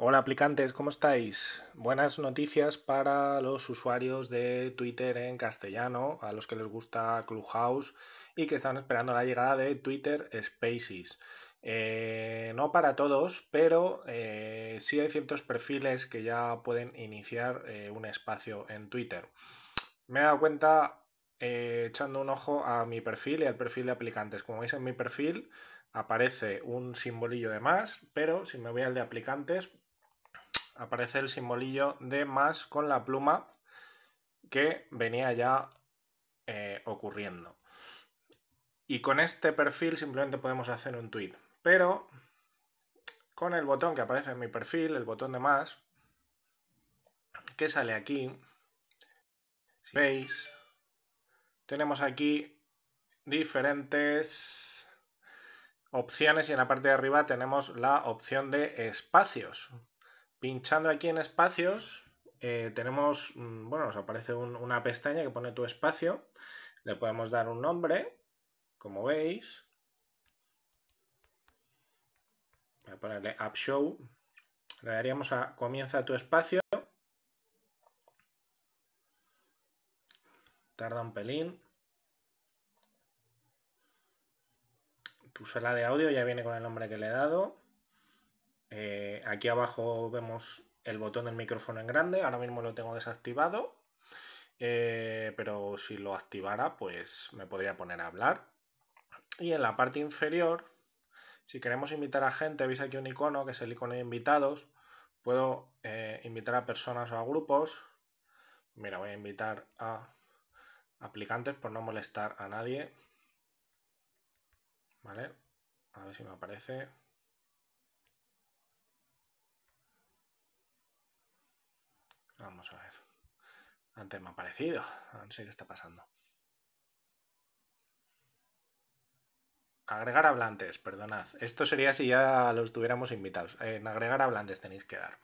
Hola aplicantes, ¿cómo estáis? Buenas noticias para los usuarios de Twitter en castellano, a los que les gusta Clubhouse y que están esperando la llegada de Twitter Spaces. Eh, no para todos, pero eh, sí hay ciertos perfiles que ya pueden iniciar eh, un espacio en Twitter. Me he dado cuenta echando un ojo a mi perfil y al perfil de aplicantes. Como veis en mi perfil aparece un simbolillo de más, pero si me voy al de aplicantes aparece el simbolillo de más con la pluma que venía ya eh, ocurriendo. Y con este perfil simplemente podemos hacer un tweet. Pero con el botón que aparece en mi perfil, el botón de más, que sale aquí, si veis, tenemos aquí diferentes opciones y en la parte de arriba tenemos la opción de espacios, Pinchando aquí en espacios, eh, tenemos, mm, bueno, nos aparece una pestaña que pone tu espacio. Le podemos dar un nombre, como veis. Voy a ponerle App Show. Le daríamos a Comienza tu espacio. Tarda un pelín. Tu sala de audio ya viene con el nombre que le he dado. Eh, aquí abajo vemos el botón del micrófono en grande, ahora mismo lo tengo desactivado, eh, pero si lo activara pues me podría poner a hablar. Y en la parte inferior, si queremos invitar a gente, veis aquí un icono que es el icono de invitados, puedo eh, invitar a personas o a grupos. Mira, voy a invitar a aplicantes por no molestar a nadie. ¿Vale? A ver si me aparece. Vamos a ver. Antes me ha parecido. No sé qué está pasando. Agregar hablantes, perdonad. Esto sería si ya los tuviéramos invitados. Eh, en agregar hablantes tenéis que dar.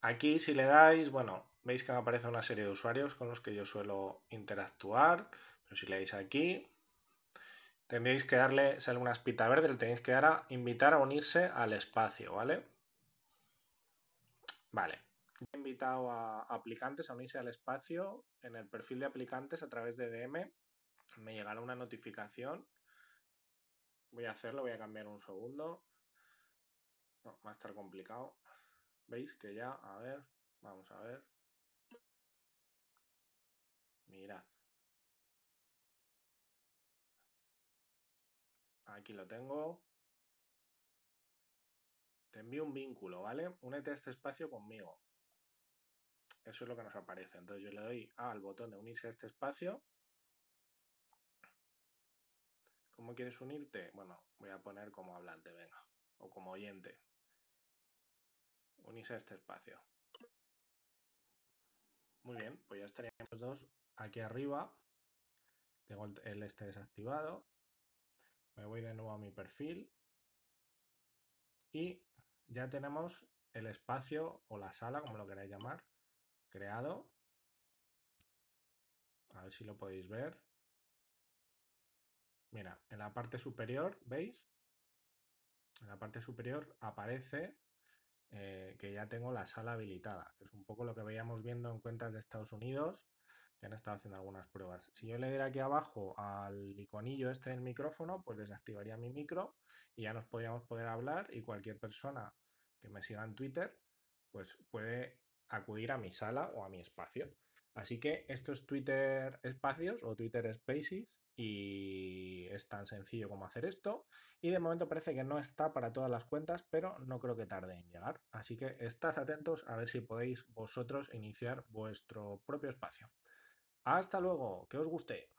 Aquí si le dais, bueno, veis que me aparece una serie de usuarios con los que yo suelo interactuar. Pero si le dais aquí, tendréis que darle, sale alguna espita verde, le tenéis que dar a invitar a unirse al espacio, ¿vale? Vale he invitado a aplicantes a unirse al espacio en el perfil de aplicantes a través de DM. Me llegará una notificación. Voy a hacerlo, voy a cambiar un segundo. va a estar complicado. ¿Veis que ya? A ver, vamos a ver. Mirad. Aquí lo tengo. Te envío un vínculo, ¿vale? Únete a este espacio conmigo. Eso es lo que nos aparece. Entonces yo le doy al botón de unirse a este espacio. ¿Cómo quieres unirte? Bueno, voy a poner como hablante, venga, o como oyente. Unirse a este espacio. Muy bien, pues ya estaríamos dos aquí arriba. Tengo el este desactivado. Me voy de nuevo a mi perfil. Y ya tenemos el espacio o la sala, como lo queráis llamar, creado. A ver si lo podéis ver. Mira, en la parte superior, ¿veis? En la parte superior aparece eh, que ya tengo la sala habilitada, que es un poco lo que veíamos viendo en cuentas de Estados Unidos, que han estado haciendo algunas pruebas. Si yo le diera aquí abajo al iconillo este del micrófono, pues desactivaría mi micro y ya nos podríamos poder hablar y cualquier persona que me siga en Twitter, pues puede acudir a mi sala o a mi espacio. Así que esto es Twitter Espacios o Twitter Spaces y es tan sencillo como hacer esto. Y de momento parece que no está para todas las cuentas, pero no creo que tarde en llegar. Así que estad atentos a ver si podéis vosotros iniciar vuestro propio espacio. Hasta luego, que os guste.